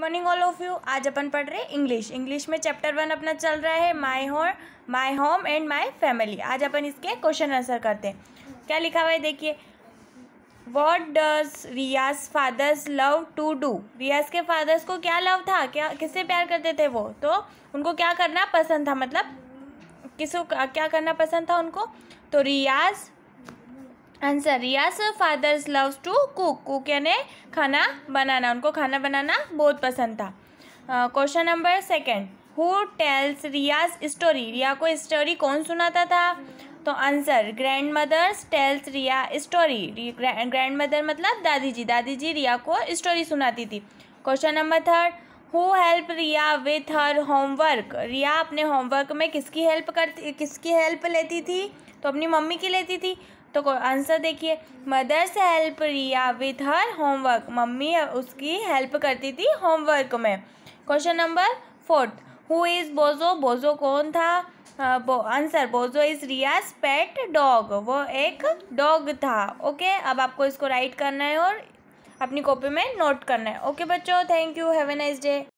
morning all of you आज अपन पढ़ रहे इंग्लिश इंग्लिश में चैप्टर वन अपना चल रहा है my home my home and my family आज अपन इसके क्वेश्चन आंसर करते हैं क्या लिखा हुआ है देखिए what does Riya's fathers love to do Riya's के फादर्स को क्या लव था क्या किससे प्यार करते थे वो तो उनको क्या करना पसंद था मतलब किसको क्या करना पसंद था उनको तो Riya's answer yes fathers loves to cook cook यानी खाना बनाना उनको खाना बनाना बहुत पसंद था question number second who tells Riya's story Riya को स्टोरी कौन सुनाता था तो answer grandmothers tells Riya story grandmother मतलब दादी जी दादी जी रिया को स्टोरी सुनाती थी question number third who help Riya with her homework Riya अपने होमवर्क में किसकी हेल्प करती किसकी हेल्प लेती थी तो अपनी मम्मी की लेती थी तो आंसर देखिए mothers help Riya with her homework mummy उसकी हेल्प करती थी होमवर्क में question number fourth who is Bozo Bozo कौन था आंसर बोजो इज़ रियाज पेट डॉग वो एक डॉग था ओके अब आपको इसको राइट करना है और अपनी कॉपी में नोट करना है ओके बच्चों thank you have a nice day